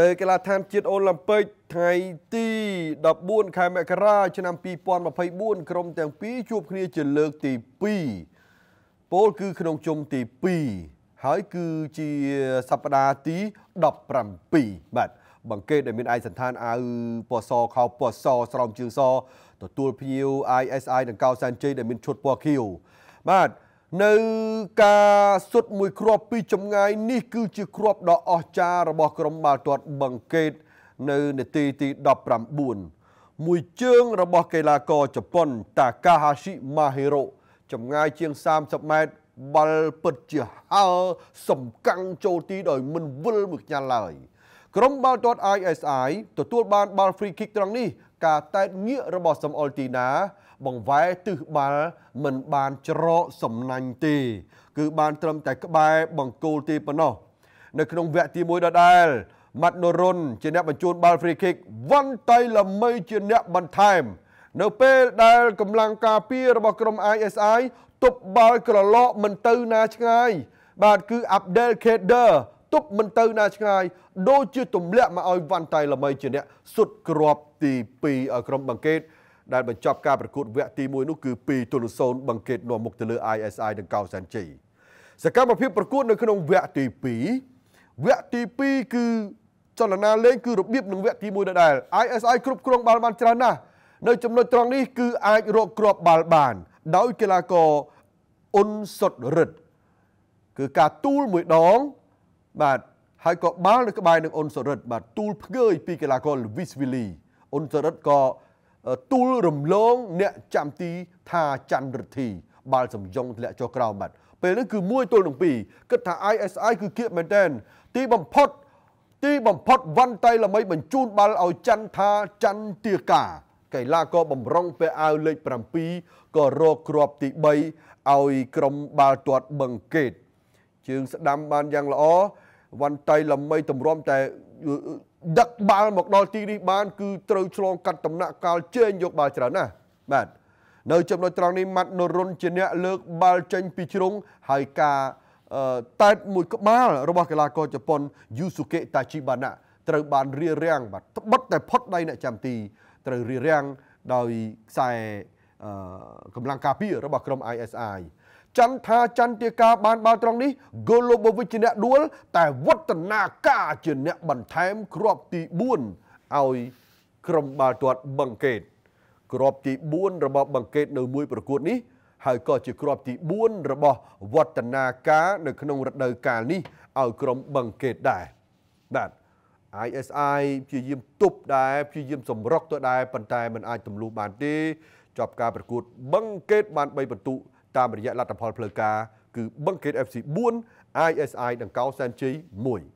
នៅកីឡដ្ឋានជាតិអូឡ িম্প ិកថ្ងៃទី14ខែមករាឆ្នាំ2024ក្រុមទាំងពីរជួបគ្នាជាលើកទី2ពោលគឺក្នុងជុំទី2ហើយគឺជាសប្តាហ៍ទី17បាទបង្កេតដែលមានឯកសន្តានអៅពណ៌សខោពណ៌សស្រោមជើងសទទួលភ្ញៀវ ISI ដង្កោសែនជ័យដែលមានឈុតពណ៌ខៀវបាទនៅការសុទ្ធមួយគ្រាប់ពីចម្ងាយនេះគឺជាគ្រាប់ដ៏អស្ចារ្យរបស់ក្រុមបាល់ទាត់បឹងកេតនៅនាទីទី19មួយជើងរបស់កីឡាករជប៉ុន Takahashi Mahiro ចម្ងាយជាង30ម៉ែត្របាល់ពិតជាហើសំកាំងចូលទីដោយមិនវិលមួយខ្ញាល់ឡើយក្រុមបាល់ទាត់ ISI ទទួលបានបាល់ free kick ត្រង់នេះការតែតងាករបស់សំអល់ទីណាបង្វែរទិសបាល់មិនបានច្រកសំណាញ់ទេគឺបានត្រឹមតែក្បែរបង្គោលទេប៉ុណ្ណោះនៅក្នុងវគ្គទី1ដដែលម៉ាត់ណូរុនជាអ្នកបញ្ជូនបាល់ free kick វ៉ាន់តៃឡាមីជាអ្នកបន្ថែមនៅពេលដែលកម្លាំងការពាររបស់ក្រុម ISI ទប់បាល់ក្រឡោកមិនទៅណាឆ្ងាយបាទគឺ Abdel Kader ទប់មិនទៅ ណាឆ្ងាយដូចជាទម្លាក់មកឲ្យវ៉ាន់តៃល្មី ជាអ្នកសុទ្ធគ្រាប់ទី2ឲ្យក្រុមបង្កេត ដែលបញ្ចប់ការប្រកួតវគ្គទី1នោះគឺ2ទល់0បង្កេតនាំមុខទៅលើ ISI និងកៅសានជ័យសកម្មភាពប្រកួត នៅក្នុងវគ្គទី2វគ្គទី2គឺចលនាលេងគឺរបៀបនឹងវគ្គទី1ដដែល ISI គ្រប់គ្រងបាល់បានច្រើនណាស់នៅចំណុចត្រង់នេះគឺអាចរកគ្រាប់បាល់បាន ដោយកីឡាករអ៊ុនសុតរិទ្ធគឺការទូលមួយដងបាទហើយក៏បាល់នៅក្បែរនឹងអូនសរិទ្ធបាទទូលផ្ងើយពីកីឡាករលវីសវីលីអូនសរិទ្ធក៏ទូលរំលង អ្នកចាំទីថាច័ន្ទរទ្ធី បាល់សំយងធ្លាក់ចុះក្រោមបាទពេលនេះគឺ1ទល់នឹង2គិតថា ISI គឺគៀបមែនតែន ទីបំផុត ទីបំផុតវ៉ាន់តៃល្មីបញ្ជូនបាល់ឲ្យច័ន្ទថាច័ន្ទទាកាកីឡាករបំរុងពាក់អាវលេខ7ក៏រកគ្រាប់ទី3ឲ្យក្រុមបាល់ទាត់បឹងកេតជើងស្ដាំបានយ៉ាងល្អវ៉ាន់តៃលំីតម្រាំតែដឹកបាល់មកដល់ទីនេះបាន គឺត្រូវឆ្លងកាត់ដំណាក់កាលជែងយកបាល់ច្រើនណាស់បាទនៅ ចំណុចត្រង់នេះម៉ាត់នរុនជាអ្នកលើកបាល់ចេញពីជ្រុង ហើយការតែតមួយក្បាល របស់កីឡាករជប៉ុន Yusuke Tachibana ត្រូវបានរារាំងបាទត្បិតតែផុតដៃអ្នកចាំទីត្រូវរារាំងដោយខ្សែកម្លាំងការពាររបស់ក្រុម ISI ចន្ទថា ចន្ទកាបានបាល់ត្រង់នេះ Golobovic ជាអ្នកដួលតែវឌ្ឍនាកាជាអ្នកបន្ថែមគ្រាប់ទី4ឲ្យក្រុមបាល់ទាត់បឹងកេតគ្រាប់ទី4របស់បឹងកេត នៅមួយប្រកួតនេះហើយក៏ជាគ្រាប់ទី4របស់វឌ្ឍនាកានៅក្នុងរដូវកាលនេះឲ្យក្រុមបឹងកេតដែរបាទ ISI ព្យាយាមទប់ដែរព្យាយាមសម្រុកទៅដែរប៉ុន្តែมันអាចទម្លុះបានទេចប់ការប្រកួតបឹងកេតបាន3ពិន្ទុតាមរយៈលទ្ធផលផ្លូវការគឺបឹងកេត FC 4 ISI ដង្កោសែនជ័យ1